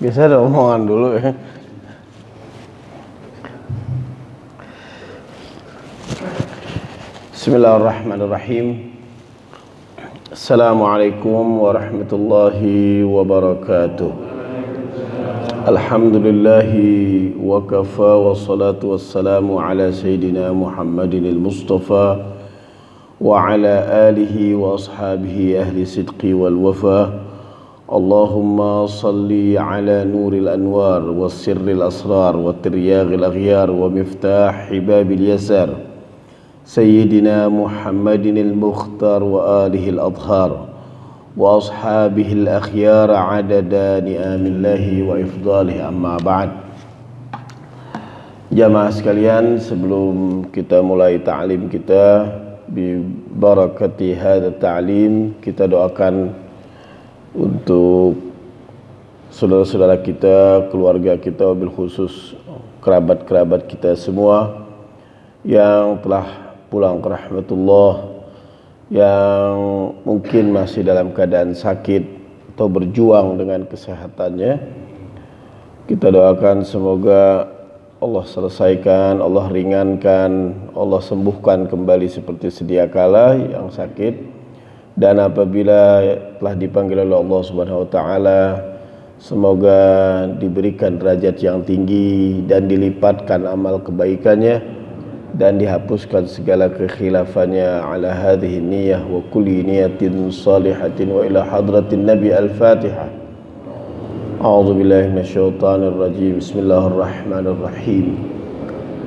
biasa ada omongan dulu ya. Bismillahirrahmanirrahim. Assalamualaikum warahmatullahi wabarakatuh. Alhamdulillahi wa kafa wa salatu wassalamu ala sayyidina Muhammadin al-Mustafa wa ala alihi wa ashabihi ahli sidqi wal wafa. اللهم صل على نور الأنوار والسر الأسرار وترياغ الأغيار ومفتاح باب اليسار سيدنا محمد المختار وآله الأطهار وأصحابه الأخيار عدد نعم الله وإفضاله أما بعد Jamaah sekalian, sebelum kita mulai ta'lim kita bi barakati hadza ta'lim, kita doakan untuk saudara-saudara kita, keluarga kita, wabil khusus kerabat-kerabat kita semua yang telah pulang ke rahmatullah yang mungkin masih dalam keadaan sakit atau berjuang dengan kesehatannya kita doakan semoga Allah selesaikan, Allah ringankan, Allah sembuhkan kembali seperti sedia kala yang sakit dan apabila telah dipanggil oleh Allah Subhanahu wa taala semoga diberikan derajat yang tinggi dan dilipatkan amal kebaikannya dan dihapuskan segala kekhilafannya ala hadhihi niyyah wa kulli niyatin salihatin wa ila hadratin nabi al-fatihah أعوذ billahi من الشيطان الرجيم بسم الله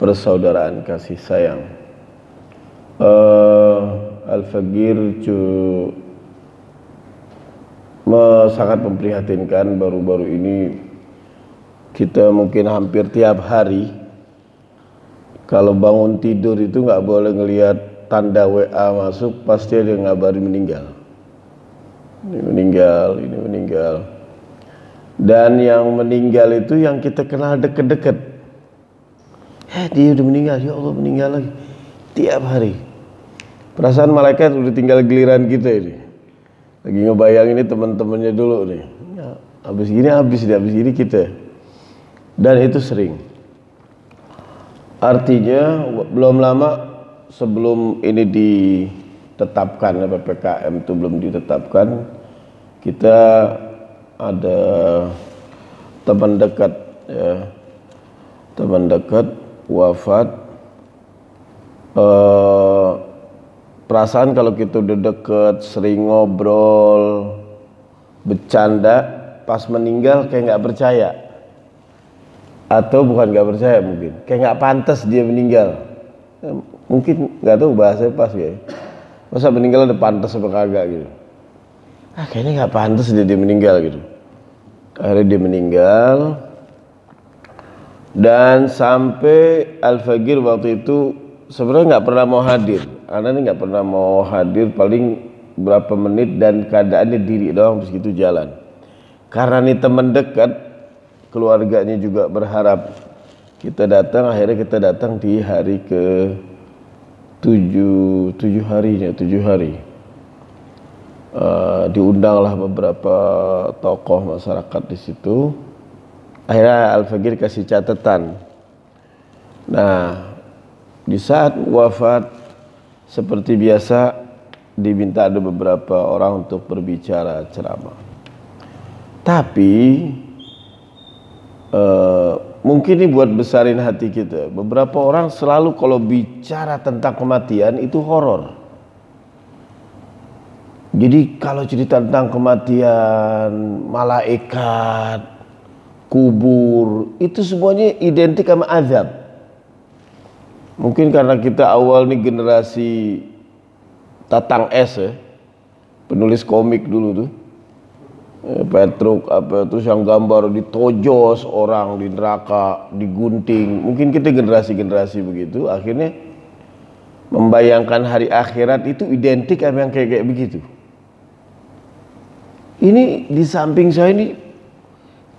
persaudaraan kasih sayang uh, eh, Al-Fagir cu sangat memprihatinkan baru-baru ini kita mungkin hampir tiap hari kalau bangun tidur itu nggak boleh ngelihat tanda WA masuk pasti ada yang ngabarin meninggal ini meninggal ini meninggal dan yang meninggal itu yang kita kenal deket-deket eh dia udah meninggal ya Allah meninggal lagi tiap hari perasaan malaikat udah tinggal giliran kita ini lagi ngebayangin ini teman-temannya dulu nih ya, habis gini habis dia habis ini kita dan itu sering artinya belum lama sebelum ini ditetapkan PPKM itu belum ditetapkan kita ada teman dekat ya teman dekat wafat eh, perasaan kalau kita gitu udah deket sering ngobrol bercanda pas meninggal kayak nggak percaya atau bukan nggak percaya mungkin kayak nggak pantas dia meninggal ya, mungkin nggak tahu bahasa pas ya masa meninggal ada pantas apa kagak gitu ah kayaknya nggak pantas dia, dia meninggal gitu akhirnya dia meninggal dan sampai Al Fagir waktu itu sebenarnya nggak pernah mau hadir Anda ini nggak pernah mau hadir paling berapa menit dan keadaannya diri doang terus gitu jalan karena ini teman dekat keluarganya juga berharap kita datang akhirnya kita datang di hari ke tujuh tujuh harinya tujuh hari uh, diundanglah beberapa tokoh masyarakat di situ akhirnya Al Fakir kasih catatan nah di saat wafat seperti biasa diminta ada beberapa orang untuk berbicara ceramah tapi uh, mungkin ini buat besarin hati kita beberapa orang selalu kalau bicara tentang kematian itu horor jadi kalau cerita tentang kematian malaikat kubur, itu semuanya identik sama azab. Mungkin karena kita awal nih generasi Tatang es, ya, penulis komik dulu tuh. Eh, Petruk apa terus yang gambar ditojos orang di neraka digunting mungkin kita generasi-generasi begitu akhirnya membayangkan hari akhirat itu identik sama yang kayak kayak begitu ini di samping saya ini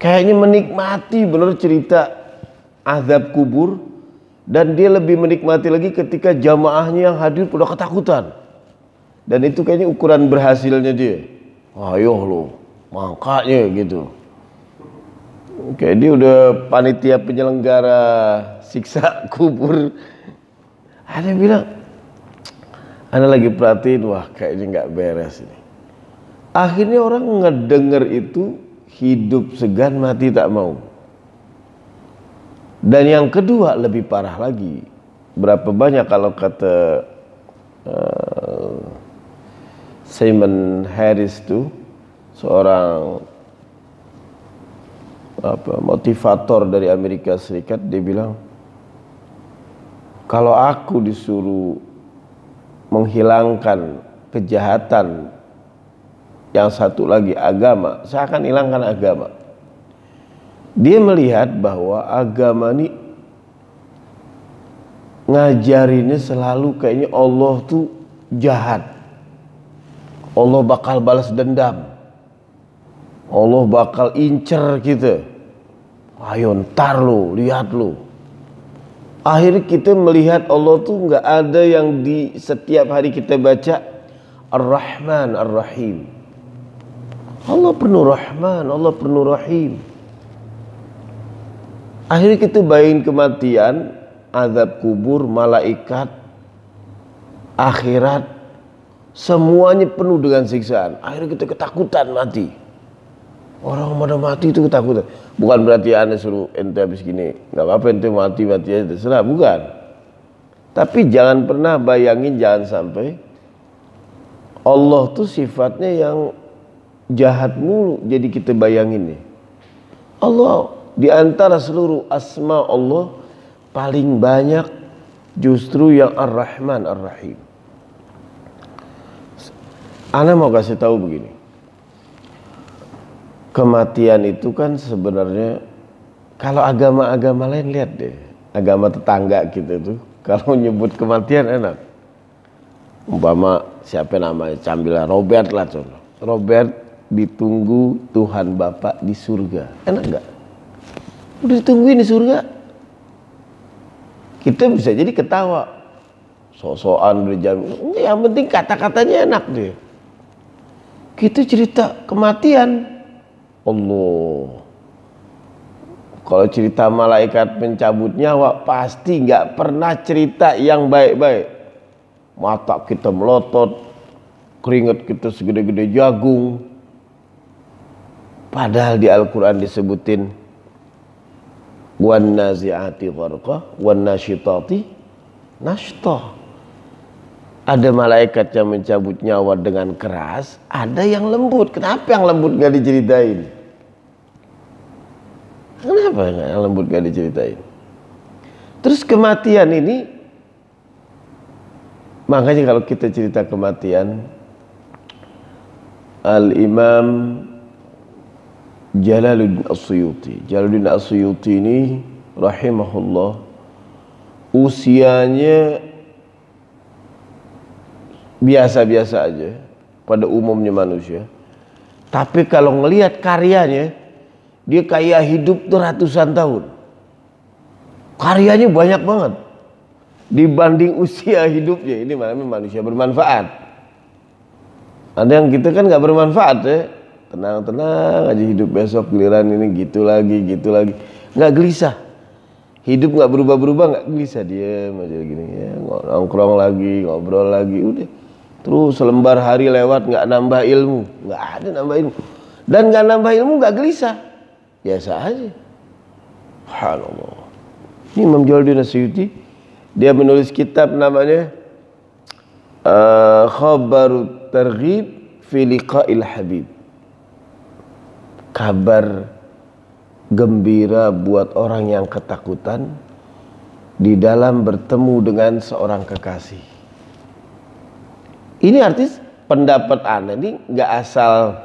Kayaknya menikmati benar cerita azab kubur dan dia lebih menikmati lagi ketika jamaahnya yang hadir udah ketakutan dan itu kayaknya ukuran berhasilnya dia ayo lo makanya gitu oke dia udah panitia penyelenggara siksa kubur ada bilang anda lagi perhatiin wah kayaknya nggak beres ini akhirnya orang ngedenger itu hidup segan mati tak mau dan yang kedua lebih parah lagi berapa banyak kalau kata uh, Simon Harris itu seorang apa motivator dari Amerika Serikat dia bilang kalau aku disuruh menghilangkan kejahatan yang satu lagi agama, saya akan hilangkan agama. Dia melihat bahwa agama ini ngajarinnya selalu kayaknya Allah tuh jahat. Allah bakal balas dendam. Allah bakal incer kita. Ayo ntar lo lihat lo. Akhirnya kita melihat Allah tuh nggak ada yang di setiap hari kita baca Ar-Rahman Ar-Rahim. Allah penuh rahman, Allah penuh rahim. Akhirnya kita bayangin kematian, azab kubur, malaikat, akhirat, semuanya penuh dengan siksaan. Akhirnya kita ketakutan mati. Orang mau mati itu ketakutan. Bukan berarti aneh suruh ente habis gini, nggak apa-apa ente mati mati aja terserah, bukan. Tapi jangan pernah bayangin jangan sampai Allah tuh sifatnya yang jahat mulu jadi kita bayangin nih. Allah di antara seluruh asma Allah paling banyak justru yang Ar-Rahman Ar-Rahim. Ana mau kasih tahu begini. Kematian itu kan sebenarnya kalau agama-agama lain lihat deh, agama tetangga kita itu kalau nyebut kematian enak. Umpama siapa namanya Cambila Robert lah contoh. Robert ditunggu Tuhan Bapak di surga. Enak nggak? Udah ditungguin di surga. Kita bisa jadi ketawa. Sosokan udah jam. Yang penting kata-katanya enak deh. Kita cerita kematian. Allah. Kalau cerita malaikat pencabut nyawa pasti nggak pernah cerita yang baik-baik. Mata kita melotot, keringat kita segede-gede jagung, Padahal di Al-Quran disebutin Wannazi'ati gharqa wan Ada malaikat yang mencabut nyawa dengan keras, ada yang lembut. Kenapa yang lembut gak diceritain? Kenapa yang lembut gak diceritain? Terus kematian ini, makanya kalau kita cerita kematian, Al-Imam Jalaluddin As-Suyuti. Jalaluddin As-Suyuti ini rahimahullah usianya biasa-biasa aja pada umumnya manusia. Tapi kalau ngelihat karyanya dia kaya hidup tuh ratusan tahun. Karyanya banyak banget dibanding usia hidupnya. Ini namanya manusia bermanfaat. Ada yang kita kan nggak bermanfaat ya tenang-tenang aja hidup besok giliran ini gitu lagi gitu lagi nggak gelisah hidup nggak berubah-berubah nggak gelisah dia aja gini ya nongkrong lagi ngobrol lagi udah terus selembar hari lewat nggak nambah ilmu nggak ada nambah ilmu dan nggak nambah ilmu nggak gelisah biasa aja Subhanallah ini Imam Jalaluddin Asyuti dia menulis kitab namanya uh, Khabarut Targhib fi Liqa'il Habib kabar gembira buat orang yang ketakutan di dalam bertemu dengan seorang kekasih. Ini artis pendapat aneh ini nggak asal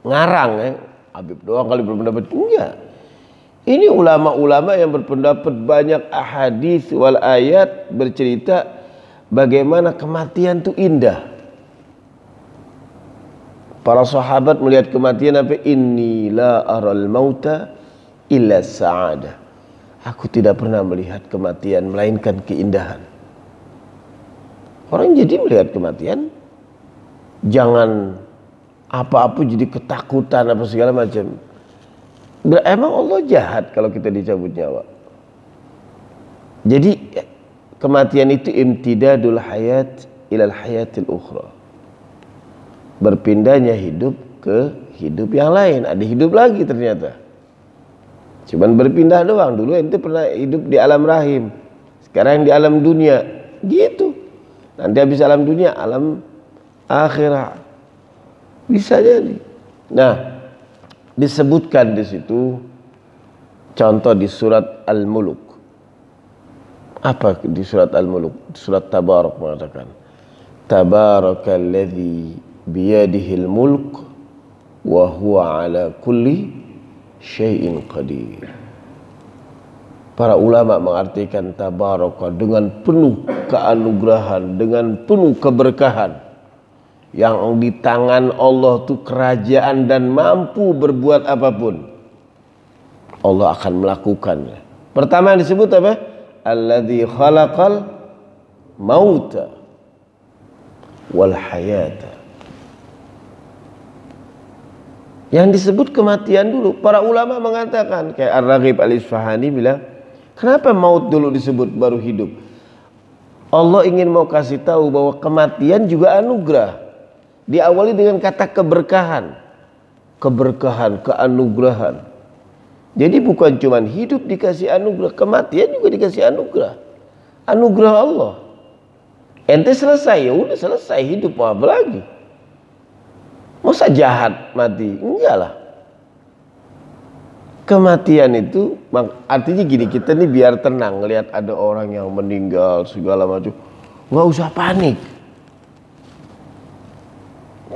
ngarang ya. Habib doang kali berpendapat enggak. Ini ulama-ulama yang berpendapat banyak ahadis wal ayat bercerita bagaimana kematian itu indah. Para sahabat melihat kematian tapi Inni la aral mauta illa sa'ada. Aku tidak pernah melihat kematian melainkan keindahan. Orang jadi melihat kematian jangan apa-apa jadi ketakutan apa segala macam. Emang Allah jahat kalau kita dicabut nyawa. Jadi kematian itu imtidadul hayat ilal hayatil ukhra berpindahnya hidup ke hidup yang lain. Ada hidup lagi ternyata. Cuman berpindah doang. Dulu ente pernah hidup di alam rahim. Sekarang di alam dunia. Gitu. Nanti habis alam dunia, alam akhirat. Bisa jadi. Nah, disebutkan di situ contoh di surat Al-Muluk. Apa di surat Al-Muluk? Surat Tabarak mengatakan. Tabarakalladzi biyadihil mulk wa huwa ala kulli syai'in qadir. Para ulama mengartikan tabaraka dengan penuh keanugerahan, dengan penuh keberkahan. Yang di tangan Allah itu kerajaan dan mampu berbuat apapun. Allah akan melakukannya. Pertama yang disebut apa? Alladhi khalaqal mauta wal hayata yang disebut kematian dulu para ulama mengatakan kayak Ar-Raghib Al-Isfahani bilang kenapa maut dulu disebut baru hidup Allah ingin mau kasih tahu bahwa kematian juga anugerah diawali dengan kata keberkahan keberkahan keanugerahan jadi bukan cuma hidup dikasih anugerah kematian juga dikasih anugerah anugerah Allah ente selesai ya udah selesai hidup mau apa lagi Masa jahat mati? Enggak lah. Kematian itu artinya gini, kita nih biar tenang lihat ada orang yang meninggal segala macam. Enggak usah panik.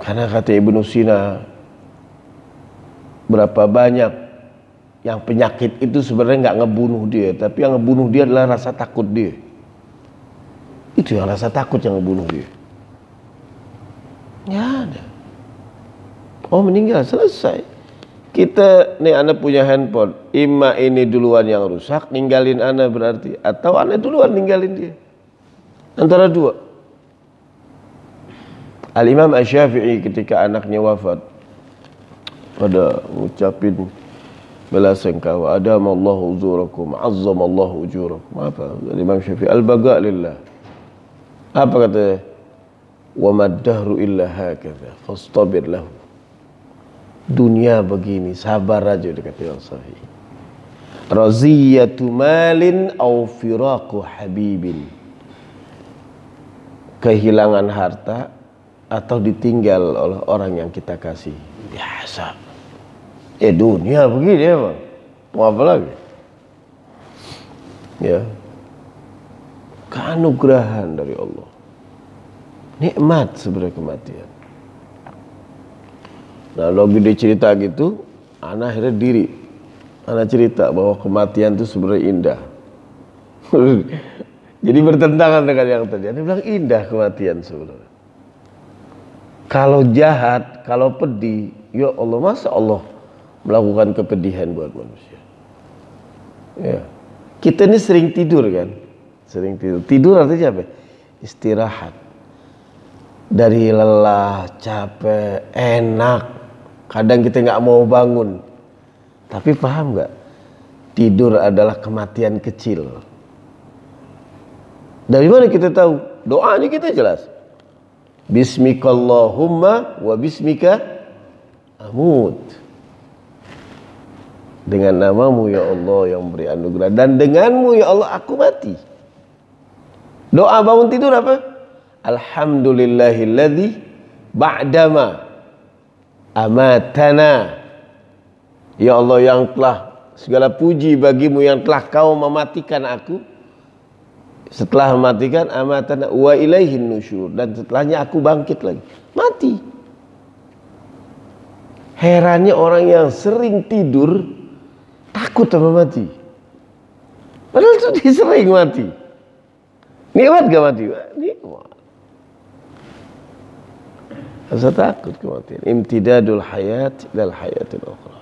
Karena kata Ibnu Sina berapa banyak yang penyakit itu sebenarnya nggak ngebunuh dia, tapi yang ngebunuh dia adalah rasa takut dia. Itu yang rasa takut yang ngebunuh dia. Ya ada. Oh meninggal selesai. Kita nih anda punya handphone, ima ini duluan yang rusak, ninggalin anda berarti, atau anda duluan ninggalin dia. Antara dua. Al Imam ash ketika anaknya wafat pada ucapin bela sengkawa adam Allah uzurakum azzam Allah ujurakum apa Al Imam Syafi'i al baga apa kata wa mad illa hakadha fastabir lahu dunia begini sabar aja dikata yang sahih raziyatu malin au firaqu habibin kehilangan harta atau ditinggal oleh orang yang kita kasih biasa ya dunia begini ya bang mau apa lagi ya keanugerahan dari Allah nikmat sebenarnya kematian Nah, lagi dia cerita gitu, anak akhirnya diri. Anak cerita bahwa kematian itu sebenarnya indah. Jadi bertentangan dengan yang tadi. dia bilang indah kematian sebenarnya. Kalau jahat, kalau pedih, ya Allah masa Allah melakukan kepedihan buat manusia. Ya. Kita ini sering tidur kan? Sering tidur. Tidur artinya apa? Istirahat. Dari lelah, capek, enak Kadang kita nggak mau bangun. Tapi paham nggak? Tidur adalah kematian kecil. Dari mana kita tahu? Doanya kita jelas. Bismikallahumma wa bismika amut. Dengan namamu ya Allah yang beri anugerah dan denganmu ya Allah aku mati. Doa bangun tidur apa? Alhamdulillahilladzi ba'dama amatana ya Allah yang telah segala puji bagimu yang telah kau mematikan aku setelah mematikan amatana wa ilaihin nusyur dan setelahnya aku bangkit lagi mati herannya orang yang sering tidur takut sama mati padahal itu sering mati nikmat gak mati nikmat Rasa takut kematian. Imtidadul hayat lal hayatil ukhra.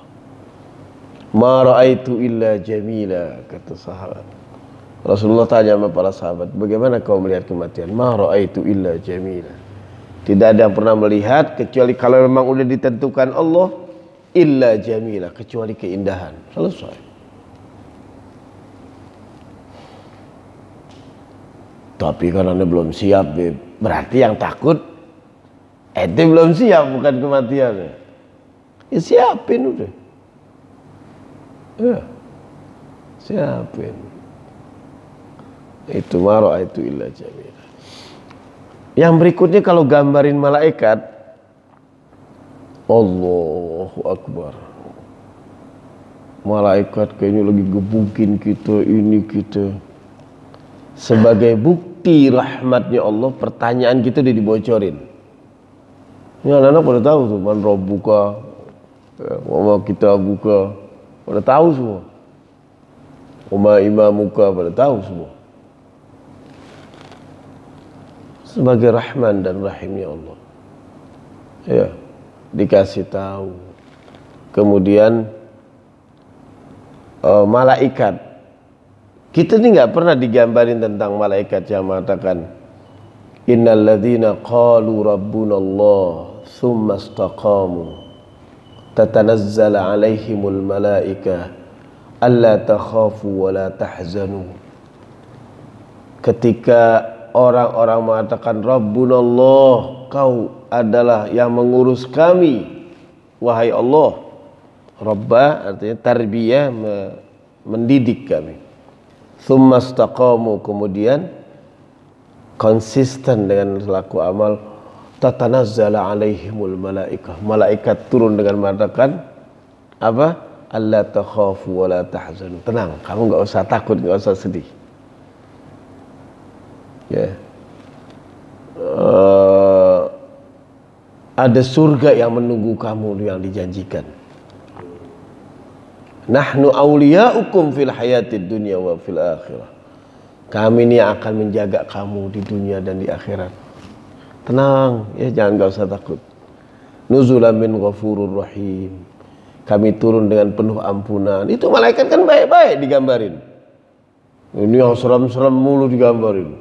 Ma ra'aitu illa jamila kata sahabat. Rasulullah tanya kepada para sahabat, bagaimana kau melihat kematian? Ma ra'aitu illa jamila. Tidak ada yang pernah melihat kecuali kalau memang sudah ditentukan Allah illa jamila, kecuali keindahan. Selesai. Tapi karena Anda belum siap, Berarti yang takut Ente belum siap bukan kematian. Ya, ya siapin udah. Ya. Siapin. Itu maro itu illa jamila. Yang berikutnya kalau gambarin malaikat Allahu Akbar. Malaikat kayaknya lagi gebukin kita ini kita. Sebagai bukti rahmatnya Allah, pertanyaan kita udah dibocorin. Ini ya, anak-anak pada tahu tuh, man buka, ya, mama kita buka, pada tahu semua. Oma imam muka pada tahu semua. Sebagai rahman dan rahimnya Allah. Ya, dikasih tahu. Kemudian uh, malaikat. Kita ini nggak pernah digambarin tentang malaikat yang mengatakan Innal ladhina qalu rabbunallah ثم استقاموا تتنزل عليهم الملائكة ألا تخافوا ولا تحزنوا ketika orang-orang mengatakan Rabbunallah kau adalah yang mengurus kami wahai Allah Rabba artinya tarbiyah mendidik kami Thumma kemudian konsisten dengan laku amal tatanazzala alaihimul malaikah. Malaikat turun dengan mengatakan apa? Allah takhafu wa la tahzanu. Tenang, kamu nggak usah takut, nggak usah sedih. Ya. Yeah. Uh, ada surga yang menunggu kamu yang dijanjikan. Nahnu awliya'ukum fil hayatid dunya wa fil akhirah. Kami ini akan menjaga kamu di dunia dan di akhirat. Tenang, ya jangan gak usah takut. Nuzulamin min ghafurur rahim. Kami turun dengan penuh ampunan. Itu malaikat kan baik-baik digambarin. Ini yang serem-serem mulu digambarin.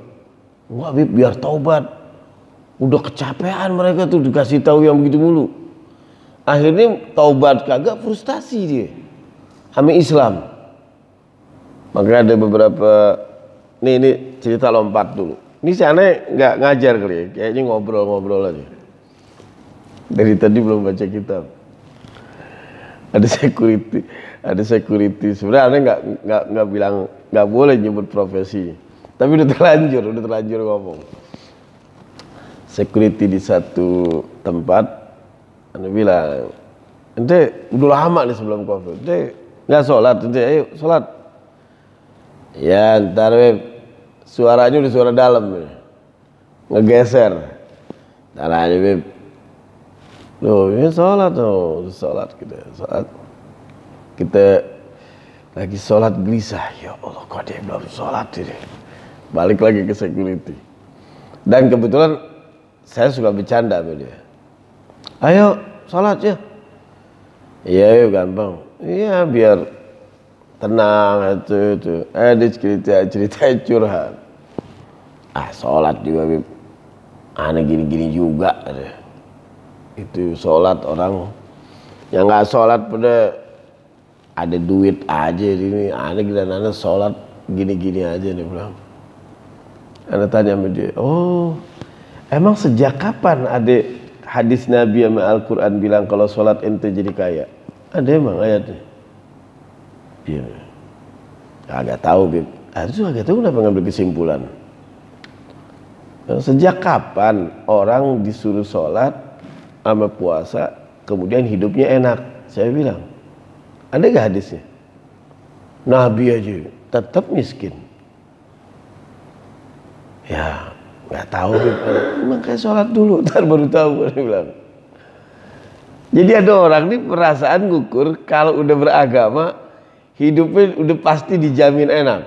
Wah biar taubat. Udah kecapean mereka tuh dikasih tahu yang begitu mulu. Akhirnya taubat kagak frustasi dia. Kami Islam. Maka ada beberapa nih ini cerita lompat dulu. Ini si aneh nggak ngajar kali ya, kayaknya ngobrol-ngobrol aja. Dari tadi belum baca kitab. Ada security, ada security. Sebenarnya aneh nggak nggak nggak bilang nggak boleh nyebut profesi, tapi udah terlanjur, udah terlanjur ngomong. Security di satu tempat, anda bilang, ente udah lama nih sebelum covid, ente nggak sholat, ente ayo sholat. Ya ntar web suaranya udah suara dalam ngegeser caranya bib loh ini sholat tuh sholat kita sholat kita lagi sholat gelisah ya Allah kok dia belum sholat ini balik lagi ke security dan kebetulan saya suka bercanda sama dia ayo sholat ya iya yuk gampang iya biar tenang itu itu eh di cerita cerita curhat ah sholat juga bib aneh gini gini juga itu sholat orang yang nggak sholat pada ada duit aja ah, ini aneh gila aneh sholat gini gini aja nih bilang ane tanya sama dia, oh emang sejak kapan ada hadis Nabi sama Al-Quran bilang kalau sholat ente jadi kaya? Ada ah, emang ayatnya? ya agak tahu Bib gitu. harusnya ah, agak tahu kenapa ngambil kesimpulan sejak kapan orang disuruh sholat sama puasa kemudian hidupnya enak saya bilang ada gak hadisnya Nabi aja tetap miskin ya nggak tahu gitu. emang kayak sholat dulu ntar baru tahu saya bilang jadi ada orang nih perasaan gugur kalau udah beragama hidupnya udah pasti dijamin enak.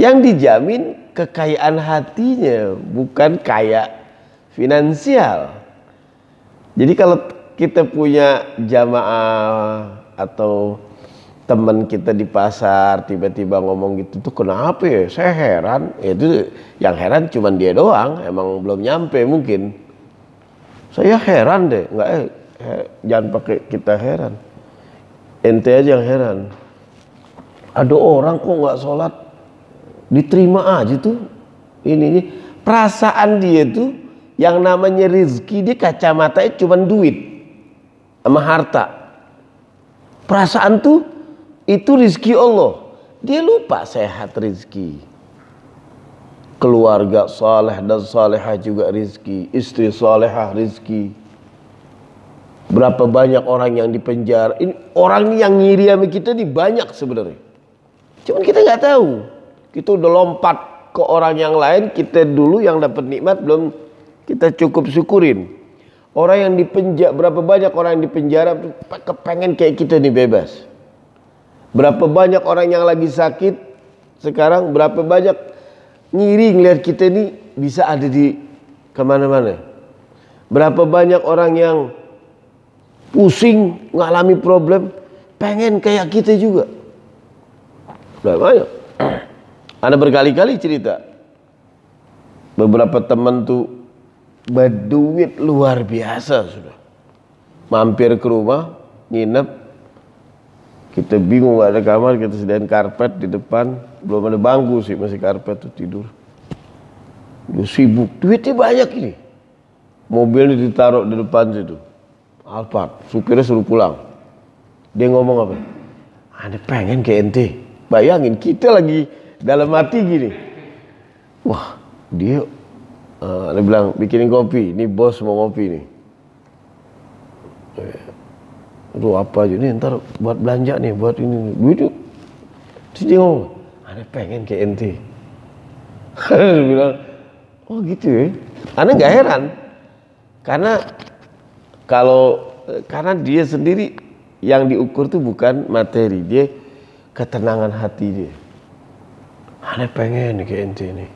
Yang dijamin kekayaan hatinya, bukan kaya finansial. Jadi kalau kita punya jamaah atau teman kita di pasar tiba-tiba ngomong gitu tuh kenapa ya saya heran ya, itu yang heran cuma dia doang emang belum nyampe mungkin saya heran deh nggak eh, eh jangan pakai kita heran ente aja yang heran ada orang kok nggak sholat diterima aja tuh ini, ini perasaan dia tuh yang namanya rizki dia itu cuman duit sama harta perasaan tuh itu rizki Allah dia lupa sehat rizki keluarga saleh dan salehah juga rizki istri salehah rizki Berapa banyak orang yang dipenjara. Ini, orang yang ngiri sama kita ini banyak sebenarnya. Cuman kita nggak tahu. Kita udah lompat ke orang yang lain. Kita dulu yang dapat nikmat belum kita cukup syukurin. Orang yang dipenjara, berapa banyak orang yang dipenjara kepengen kayak kita nih bebas. Berapa banyak orang yang lagi sakit sekarang, berapa banyak ngiri ngeliat kita ini bisa ada di kemana-mana. Berapa banyak orang yang pusing, ngalami problem, pengen kayak kita juga. Udah banyak. Ada berkali-kali cerita. Beberapa teman tuh berduit luar biasa sudah. Mampir ke rumah, nginep. Kita bingung gak ada kamar, kita sediain karpet di depan. Belum ada bangku sih, masih karpet tuh tidur. Lu sibuk, duitnya banyak ini. Mobilnya ditaruh di depan situ Alphard supirnya suruh pulang dia ngomong apa ada pengen ke NT. bayangin kita lagi dalam mati gini wah dia uh, dia bilang bikinin kopi ini bos mau kopi nih eh, Aduh apa aja nih ntar buat belanja nih buat ini duit dia ngomong ada pengen ke NT. dia bilang oh gitu ya Anda gak heran karena kalau eh, karena dia sendiri yang diukur tuh bukan materi, dia ketenangan hati dia. Ane pengen ke NT ente ini.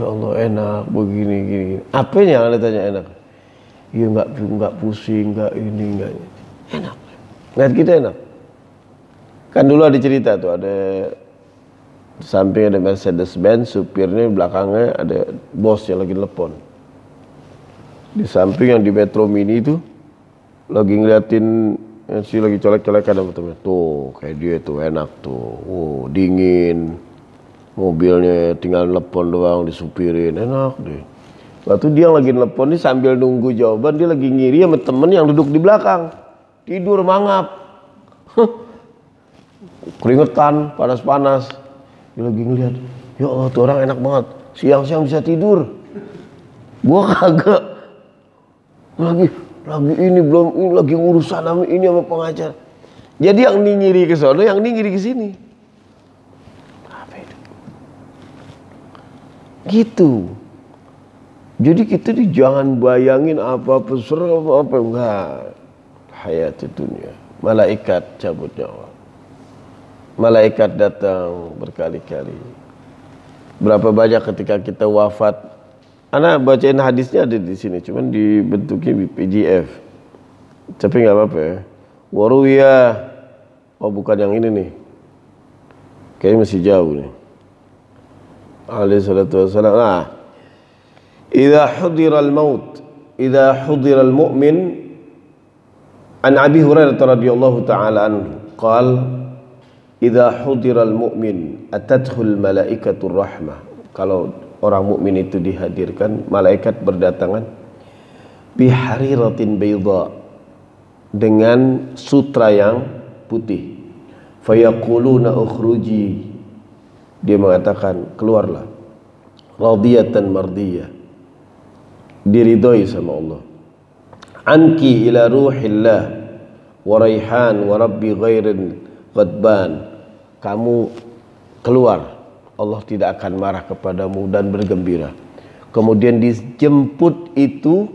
Ya Allah enak begini gini. Apa yang anda tanya enak? Ya nggak nggak pusing, nggak ini nggak enak. Lihat kita enak. Kan dulu ada cerita tuh ada samping ada Mercedes Benz, supirnya belakangnya ada bosnya lagi telepon di samping yang di Metro Mini itu lagi ngeliatin si lagi colek colek ada temen tuh kayak dia tuh enak tuh wow dingin mobilnya tinggal telepon doang disupirin enak deh waktu dia lagi telepon nih sambil nunggu jawaban dia lagi ngiri sama temen yang duduk di belakang tidur mangap keringetan panas-panas dia lagi ngeliat ya Allah tuh orang enak banget siang-siang bisa tidur gua kagak lagi lagi ini belum ini lagi urusan sama ini sama pengajar jadi yang nyiri ke sana yang nyiri ke sini gitu jadi kita di jangan bayangin apa peser apa apa enggak hayat dunia malaikat cabut nyawa malaikat datang berkali-kali berapa banyak ketika kita wafat Ana bacain hadisnya ada di sini, cuman dibentuknya PDF. Tapi nggak apa-apa ya. Waruya, oh bukan yang ini nih. Kayaknya masih jauh nih. Alaihi Salam. Nah, idha hudira al-maut, idha hudira al-mu'min, an Abi Hurairah radhiyallahu taala anhu, qala idza hudiral mu'min malaikatur rahmah kalau orang mukmin itu dihadirkan malaikat berdatangan bihari rotin bayda dengan sutra yang putih fayaquluna ukhruji dia mengatakan keluarlah radiyatan mardiyah diridhoi sama Allah anki ila ruhillah wa raihan wa rabbi ghairin ghadban kamu keluar Allah tidak akan marah kepadamu dan bergembira. Kemudian dijemput itu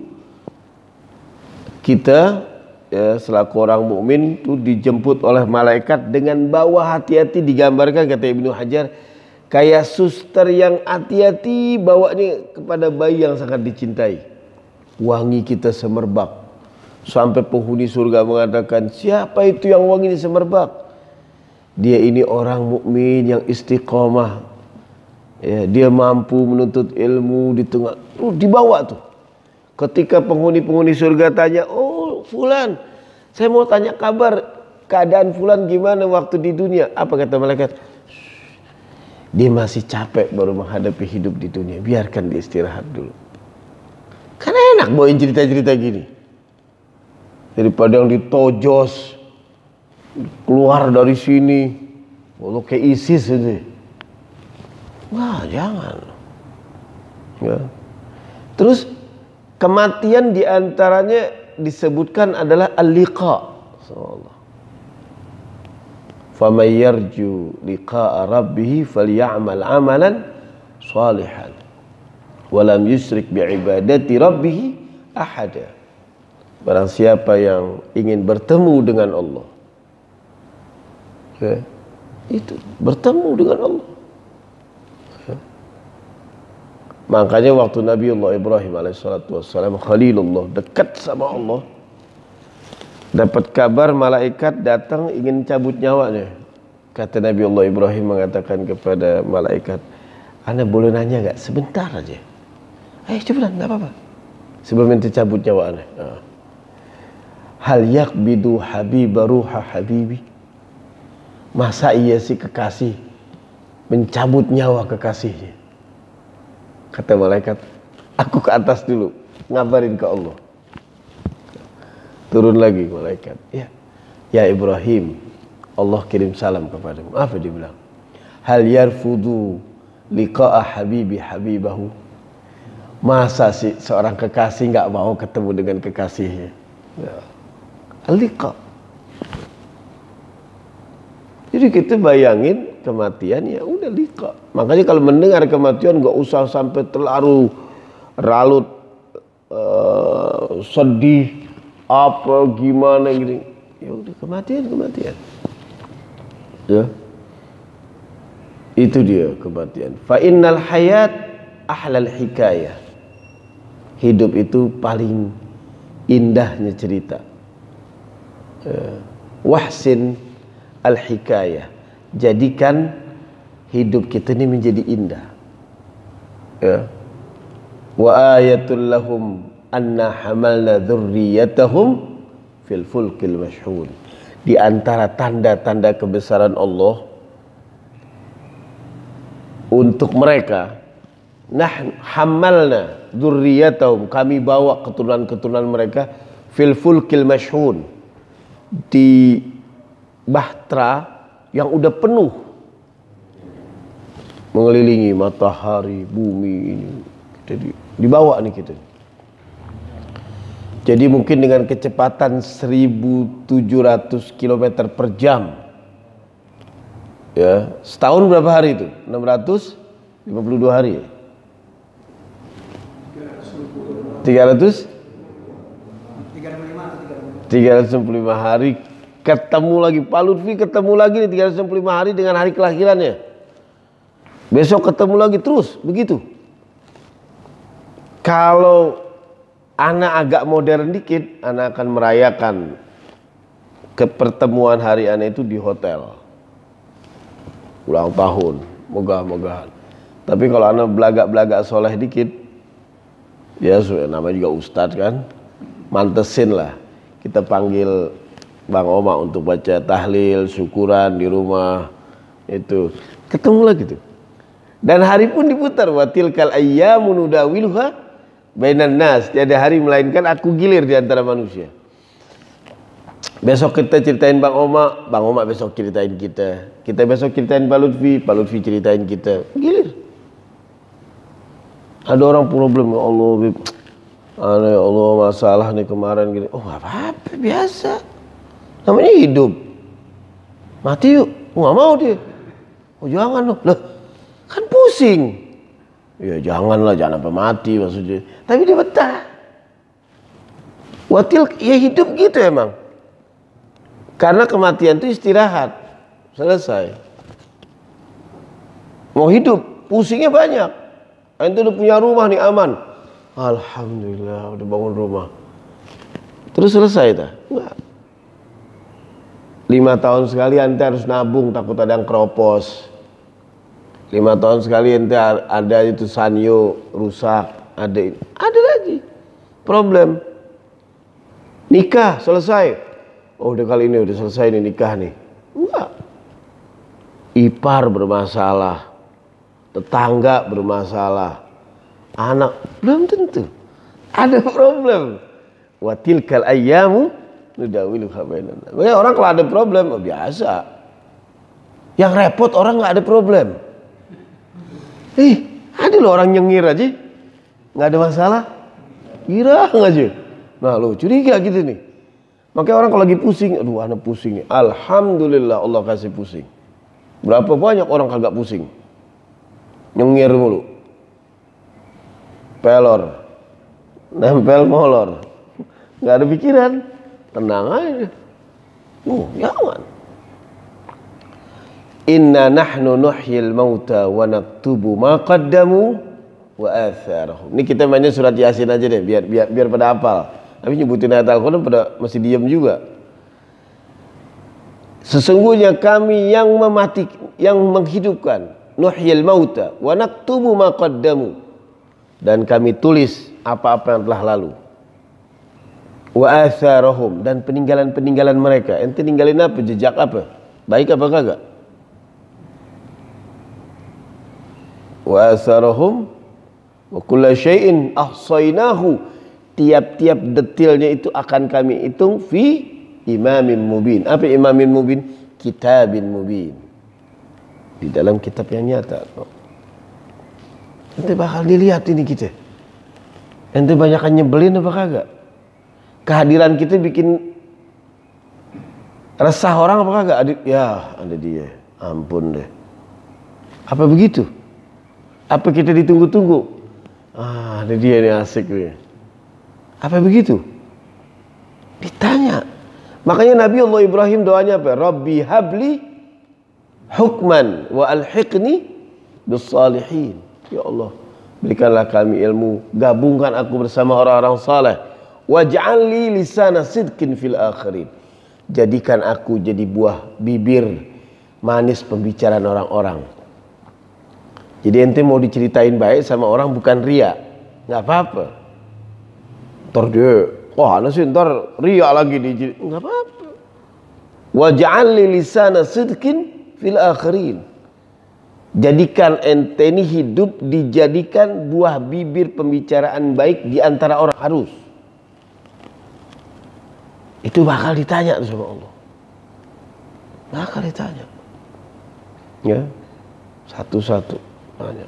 kita ya, selaku orang mukmin itu dijemput oleh malaikat dengan bawa hati-hati digambarkan kata Ibnu Hajar kayak suster yang hati-hati bawa ini kepada bayi yang sangat dicintai. Wangi kita semerbak. Sampai penghuni surga mengatakan, siapa itu yang wangi ini semerbak? Dia ini orang mukmin yang istiqomah ya, dia mampu menuntut ilmu di tengah uh, oh, dibawa tuh ketika penghuni-penghuni surga tanya oh fulan saya mau tanya kabar keadaan fulan gimana waktu di dunia apa kata malaikat dia masih capek baru menghadapi hidup di dunia biarkan dia istirahat dulu karena enak bawain cerita-cerita gini daripada yang ditojos keluar dari sini kalau kayak ISIS itu Enggak, jangan. Ya. Terus kematian diantaranya disebutkan adalah al-liqa. فَمَنْ يَرْجُوا rabbih رَبِّهِ فَلْيَعْمَلْ salihan صَالِحًا وَلَمْ يُشْرِكْ بِعِبَادَةِ رَبِّهِ ahada. Barang siapa yang ingin bertemu dengan Allah. Okay. Ya, itu bertemu dengan Allah. Makanya waktu Nabiullah Ibrahim alaihissalatu wassalam Khalilullah dekat sama Allah dapat kabar malaikat datang ingin cabut nyawanya. Kata Allah Ibrahim mengatakan kepada malaikat, "Anda boleh nanya gak sebentar aja?" "Eh, cepetan, nggak apa-apa." Sebelum itu cabut nyawa Anda. Nah. Hal yakbidu habiba habibi. Masa iya si kekasih mencabut nyawa kekasihnya? Kata malaikat, aku ke atas dulu, ngabarin ke Allah. Turun lagi malaikat. Ya, ya Ibrahim, Allah kirim salam kepadamu. Apa dia bilang? Hal yarfudu liqa'a habibi habibahu. Masa sih seorang kekasih nggak mau ketemu dengan kekasihnya? Ya. Liqa. Jadi kita bayangin kematian ya udah lika, Makanya kalau mendengar kematian nggak usah sampai terlalu ralut uh, sedih apa gimana gitu. Ya udah kematian kematian. Ya. Itu dia kematian. Fa innal hayat ahlal hikayah. Hidup itu paling indahnya cerita. Uh, wahsin al-hikayah. Jadikan hidup kita ini menjadi indah. Ya. Wa ayatul lahum anna hamalna dzurriyyatahum fil fulkil mashhun. Di antara tanda-tanda kebesaran Allah untuk mereka nah hamalna dzurriyyatahum kami bawa keturunan-keturunan mereka fil fulkil mashhun di bahtera yang udah penuh mengelilingi matahari, bumi ini. Jadi dibawa nih kita. Jadi mungkin dengan kecepatan 1700 km per jam. Ya, setahun berapa hari itu? 652 hari ya? 300? 365 hari Ketemu lagi Pak Lutfi ketemu lagi di 365 hari dengan hari kelahirannya. Besok ketemu lagi terus begitu. Kalau anak agak modern dikit, anak akan merayakan kepertemuan hari anak itu di hotel. Ulang tahun, moga-moga. Tapi kalau anak belagak-belagak soleh dikit, ya namanya juga ustadz kan, mantesin lah. Kita panggil Bang Oma untuk baca tahlil, syukuran di rumah itu. Ketemu lagi tuh. Dan hari pun diputar watil kal ayyamun udawiluha bainan nas. Tiada hari melainkan aku gilir di antara manusia. Besok kita ceritain Bang Oma, Bang Oma besok ceritain kita. Kita besok ceritain Pak Lutfi, Pak Lutfi ceritain kita. Gilir. Ada orang problem, ya Allah, Bib. Aneh, ya Allah masalah nih kemarin gini. Oh, apa-apa, biasa namanya hidup mati yuk nggak mau dia oh jangan loh loh kan pusing ya janganlah jangan sampai mati maksudnya tapi dia betah watil ya hidup gitu emang karena kematian itu istirahat selesai mau hidup pusingnya banyak ente udah punya rumah nih aman alhamdulillah udah bangun rumah terus selesai dah enggak lima tahun sekali ente harus nabung takut ada yang keropos lima tahun sekali ente ada itu sanyo rusak ada ini. ada lagi problem nikah selesai oh udah kali ini udah selesai nih nikah nih enggak ipar bermasalah tetangga bermasalah anak belum tentu ada problem watilkal ayyamu Ya orang kalau ada problem oh biasa. Yang repot orang nggak ada problem. Ih, ada loh orang nyengir aja. nggak ada masalah. Girang aja. Nah lo curiga gitu nih. Makanya orang kalau lagi pusing, aduh anak pusing nih. Alhamdulillah Allah kasih pusing. Berapa banyak orang kagak pusing? Nyengir mulu. Pelor. Nempel molor. Gak ada pikiran tenang aja. Uh, jangan. Inna nahnu nuhyil mauta wa naktubu ma qaddamu wa atharahum. Ini kita mainnya surat Yasin aja deh biar biar biar pada apal. Tapi nyebutin ayat Al-Qur'an pada masih diam juga. Sesungguhnya kami yang memati yang menghidupkan nuhyil mauta wa naktubu ma qaddamu dan kami tulis apa-apa yang telah lalu wa atharahum dan peninggalan-peninggalan mereka. Ente ninggalin apa? Jejak apa? Baik apa kagak? Wa atharahum wa kulla syai'in ahsainahu. Tiap-tiap detailnya itu akan kami hitung fi imamin mubin. Apa imamin mubin? Kitabin mubin. Di dalam kitab yang nyata. Nanti bakal dilihat ini kita. Nanti banyak nyebelin apa kagak? kehadiran kita bikin resah orang apakah gak adik ya ada dia ampun deh apa begitu apa kita ditunggu-tunggu ah ada dia nih asik nih apa begitu ditanya makanya Nabi Allah Ibrahim doanya apa Rabbi habli hukman wa alhiqni bisalihin ya Allah berikanlah kami ilmu gabungkan aku bersama orang-orang saleh Waj'alli lisana sidqin fil akhirin. Jadikan aku jadi buah bibir manis pembicaraan orang-orang. Jadi ente mau diceritain baik sama orang bukan ria. Nggak apa-apa. Ntar dia, wah ada sih ria lagi di Nggak apa-apa. Waj'alli lisana sidqin fil akhirin. Jadikan ente ini hidup dijadikan buah bibir pembicaraan baik di antara orang harus. Itu bakal ditanya tuh sama Allah. Bakal ditanya. Ya. Satu-satu tanya.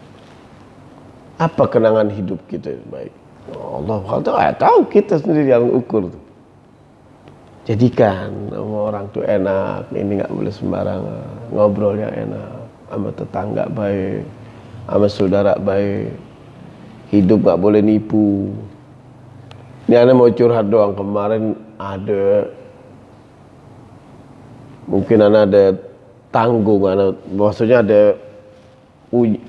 Apa kenangan hidup kita yang baik? Allah Allah tahu, ya, tahu kita sendiri yang ukur tuh. Jadikan sama orang tuh enak, ini nggak boleh sembarangan, ngobrol yang enak, sama tetangga baik, sama saudara baik, hidup nggak boleh nipu. Ini hanya mau curhat doang kemarin ada mungkin anak ada tanggung anak maksudnya ada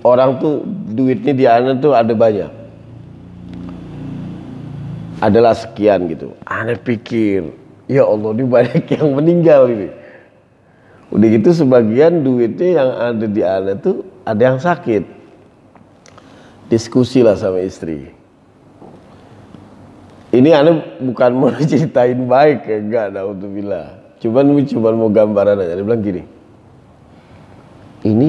orang tuh duitnya di anak tuh ada banyak adalah sekian gitu anak pikir ya Allah ini banyak yang meninggal ini udah gitu sebagian duitnya yang ada di anak tuh ada yang sakit diskusilah sama istri ini aneh bukan mau ceritain baik ya enggak ada untuk bila cuman cuman mau gambaran aja dia bilang gini ini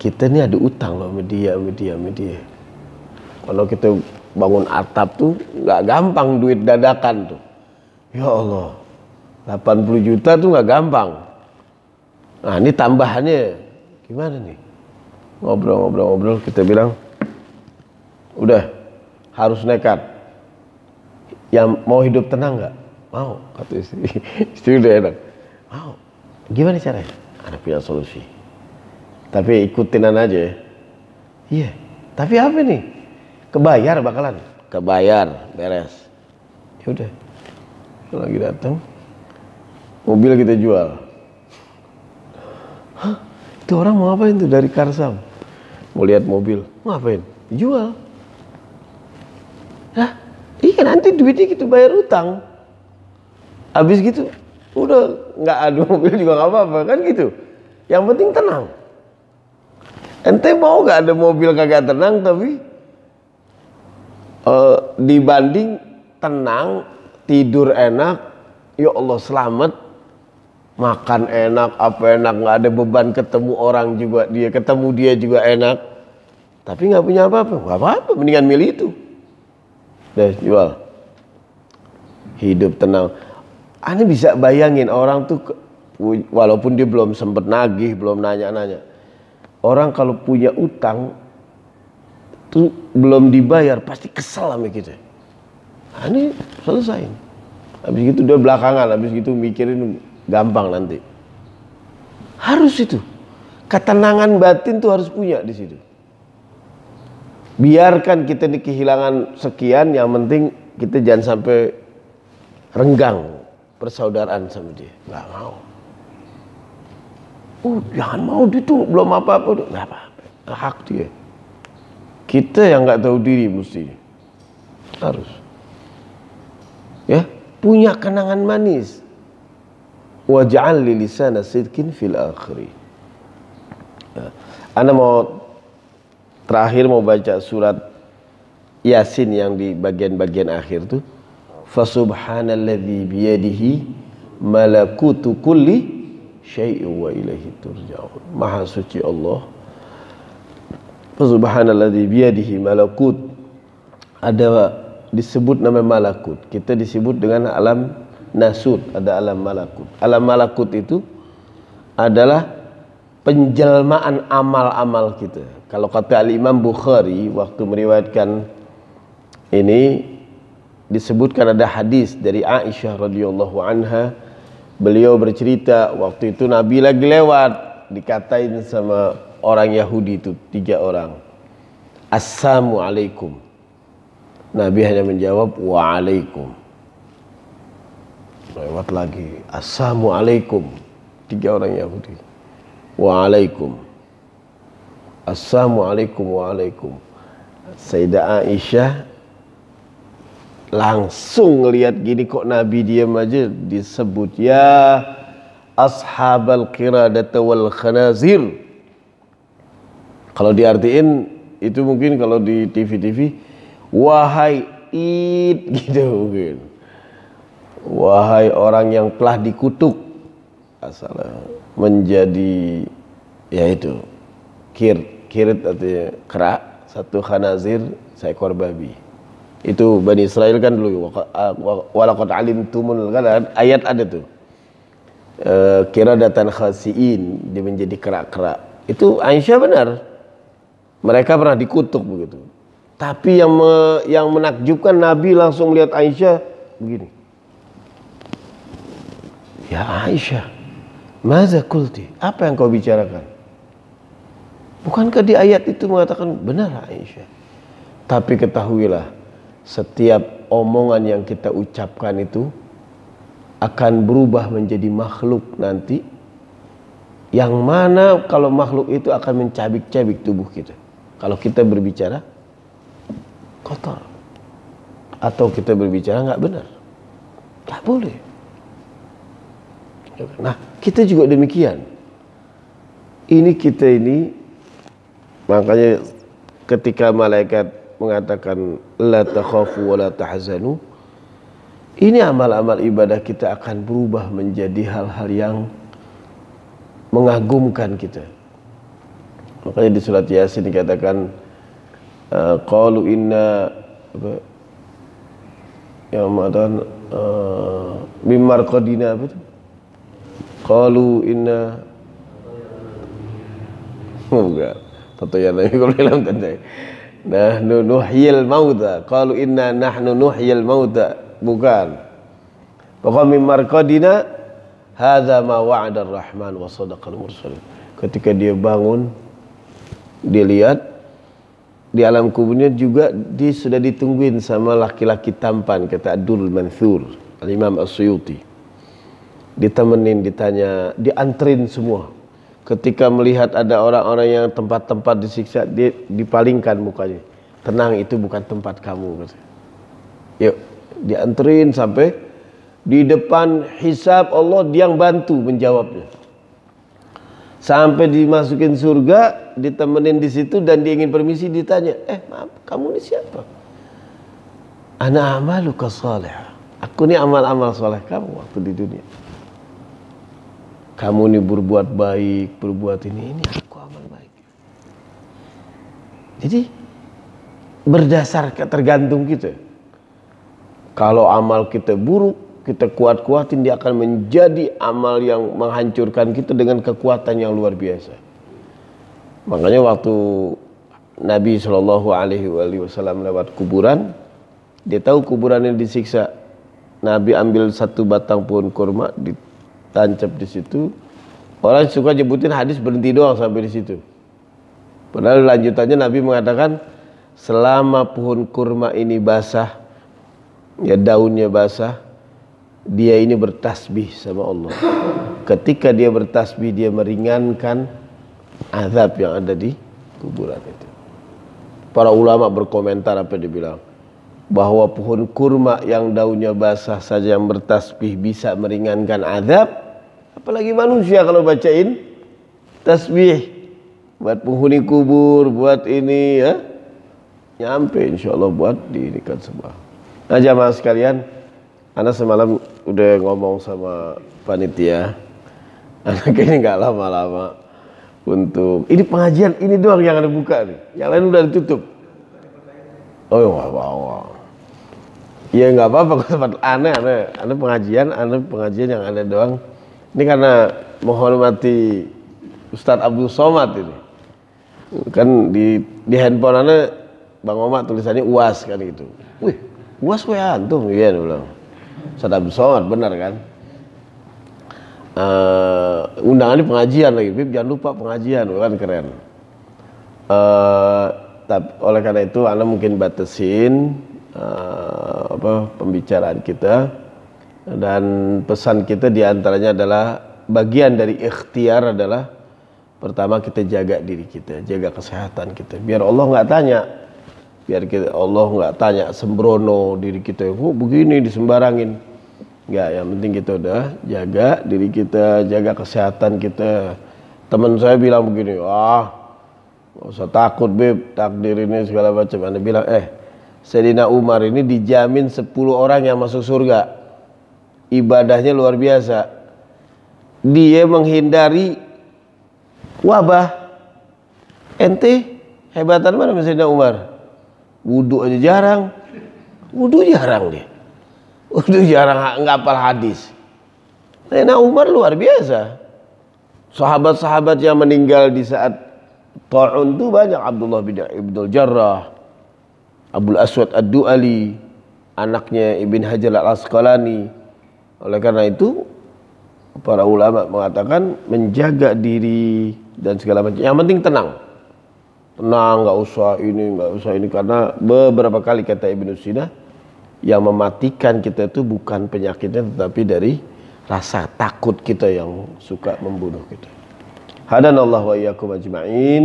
kita ini ada utang loh media media media. kalau kita bangun atap tuh nggak gampang duit dadakan tuh ya Allah 80 juta tuh nggak gampang nah ini tambahannya gimana nih ngobrol-ngobrol-ngobrol kita bilang udah harus nekat. Yang mau hidup tenang nggak? Mau, kata istri. istri udah enak. Mau. Gimana caranya? Ada punya solusi. Tapi ikutinan aja ya. Iya. Tapi apa nih? Kebayar bakalan. Kebayar, beres. Ya udah. Lagi datang. Mobil kita jual. Hah? Itu orang mau ngapain tuh dari Karsam? Mau lihat mobil. Mau ngapain? Jual. Hah? Iya nanti duitnya gitu bayar utang. Habis gitu udah nggak ada mobil juga nggak apa-apa kan gitu. Yang penting tenang. Ente mau nggak ada mobil kagak tenang tapi uh, dibanding tenang tidur enak ya Allah selamat makan enak apa enak nggak ada beban ketemu orang juga dia ketemu dia juga enak tapi nggak punya apa-apa nggak apa-apa mendingan milih itu Dah jual. Hidup tenang. Anda bisa bayangin orang tuh walaupun dia belum sempat nagih, belum nanya-nanya. Orang kalau punya utang tuh belum dibayar pasti kesel sama kita. Ani ini selesai. Habis itu dia belakangan, habis itu mikirin gampang nanti. Harus itu. Ketenangan batin tuh harus punya di situ biarkan kita di kehilangan sekian yang penting kita jangan sampai renggang persaudaraan sama dia nggak mau oh jangan mau tuh belum apa apa nggak apa, -apa. hak dia kita yang nggak tahu diri mesti harus ya punya kenangan manis wajah li lisana sidqin fil akhiri ya. Anda mau terakhir mau baca surat Yasin yang di bagian-bagian akhir tuh fasubhanalladzi biyadihi malakutu kulli syai'in wa ilaihi turja'un maha suci Allah fasubhanalladzi biyadihi malakut ada disebut nama malakut kita disebut dengan alam nasud ada alam malakut alam malakut itu adalah penjelmaan amal-amal kita kalau kata Al-Imam Bukhari waktu meriwayatkan ini disebutkan ada hadis dari Aisyah radhiyallahu anha beliau bercerita waktu itu Nabi lagi lewat dikatain sama orang Yahudi itu tiga orang alaikum Nabi hanya menjawab Wa alaikum lewat lagi alaikum tiga orang Yahudi Wa alaikum Assalamualaikum waalaikum. Sayyidah Aisyah langsung ngelihat gini kok Nabi diam aja disebut ya ashabal qiradata wal khanazir. Kalau diartiin itu mungkin kalau di TV-TV wahai id gitu mungkin. Wahai orang yang telah dikutuk asal menjadi yaitu kir kirit artinya kerak, satu khanazir, seekor babi. Itu Bani Israel kan dulu walaqad alimtumul ghalad ayat ada tuh. E, kira datan khasiin dia menjadi kerak-kerak. Itu Aisyah benar. Mereka pernah dikutuk begitu. Tapi yang me, yang menakjubkan Nabi langsung melihat Aisyah begini. Ya Aisyah, Maza kulti? Apa yang kau bicarakan? Bukankah di ayat itu mengatakan benar Aisyah? Tapi ketahuilah, setiap omongan yang kita ucapkan itu akan berubah menjadi makhluk nanti yang mana kalau makhluk itu akan mencabik-cabik tubuh kita. Kalau kita berbicara kotor atau kita berbicara nggak benar, nggak boleh. Nah kita juga demikian. Ini kita ini Makanya ketika malaikat mengatakan la takhafu wa la tahzanu ini amal-amal ibadah kita akan berubah menjadi hal-hal yang mengagumkan kita. Makanya di surat Yasin dikatakan eh, qalu inna apa yang mengatakan eh, mimar qadina apa itu? Qalu inna oh, Enggak. Tentunya Nabi bilang kan eh. Nah, nuhyil mauta. Kalau inna nahnu nuhyil mauta. Bukan. Bahwa mimar kodina hada ma wa'ada rahman wa sadaqal mursalin. Ketika dia bangun, dia lihat di alam kuburnya juga dia sudah ditungguin sama laki-laki tampan kata Abdul Mansur Al Imam As-Suyuti ditemenin ditanya diantrin semua ketika melihat ada orang-orang yang tempat-tempat disiksa dia dipalingkan mukanya tenang itu bukan tempat kamu yuk dianterin sampai di depan hisab Allah dia yang bantu menjawabnya sampai dimasukin surga ditemenin di situ dan dia ingin permisi ditanya eh maaf kamu ini siapa anak amaluka soleh aku ini amal-amal soleh kamu waktu di dunia kamu ini berbuat baik, berbuat ini, ini aku amal baik. Jadi berdasar tergantung kita. Kalau amal kita buruk, kita kuat-kuatin dia akan menjadi amal yang menghancurkan kita dengan kekuatan yang luar biasa. Makanya waktu Nabi Shallallahu Alaihi Wasallam lewat kuburan, dia tahu kuburan yang disiksa. Nabi ambil satu batang pohon kurma, tancap di situ. Orang suka nyebutin hadis berhenti doang sampai di situ. Padahal lanjutannya Nabi mengatakan selama pohon kurma ini basah, ya daunnya basah, dia ini bertasbih sama Allah. Ketika dia bertasbih dia meringankan azab yang ada di kuburan itu. Para ulama berkomentar apa dibilang bahwa pohon kurma yang daunnya basah saja yang bertasbih bisa meringankan azab apalagi manusia kalau bacain tasbih buat penghuni kubur buat ini ya nyampe insya Allah buat di dekat sebelah nah jamaah sekalian Anak semalam udah ngomong sama panitia Anak ini nggak lama-lama untuk ini pengajian ini doang yang ada buka nih yang lain udah ditutup oh ya, wah wah wah ya nggak apa-apa kok tempat aneh aneh aneh pengajian aneh pengajian yang aneh doang ini karena menghormati Ustadz Abdul Somad ini kan di di handphone aneh Bang Omar tulisannya uas kan gitu wih uas gue ya, antum iya bilang Ustadz Abdul Somad benar kan uh, eh, undangannya pengajian lagi Bip, jangan lupa pengajian kan keren uh, eh, tapi oleh karena itu anda mungkin batasin uh, apa pembicaraan kita dan pesan kita diantaranya adalah bagian dari ikhtiar adalah pertama kita jaga diri kita jaga kesehatan kita biar Allah nggak tanya biar kita Allah nggak tanya sembrono diri kita oh, begini disembarangin nggak yang penting kita udah jaga diri kita jaga kesehatan kita teman saya bilang begini wah nggak usah takut bib takdir ini segala macam anda bilang eh Sayyidina Umar ini dijamin 10 orang yang masuk surga ibadahnya luar biasa dia menghindari wabah ente hebatan mana Sayyidina Umar wudhu aja jarang wudhu jarang dia wudhu jarang nggak apa hadis Sayyidina Umar luar biasa sahabat-sahabat yang meninggal di saat Ta'un itu banyak Abdullah bin Abdul Jarrah Abdul Aswad Ad-Du'ali, anaknya Ibn Hajar Al-Asqalani. Oleh karena itu, para ulama mengatakan menjaga diri dan segala macam. Yang penting tenang. Tenang, nggak usah ini, nggak usah ini. Karena beberapa kali kata Ibn Sina, yang mematikan kita itu bukan penyakitnya, tetapi dari rasa takut kita yang suka membunuh kita. Hadanallah wa iyyakum ajma'in.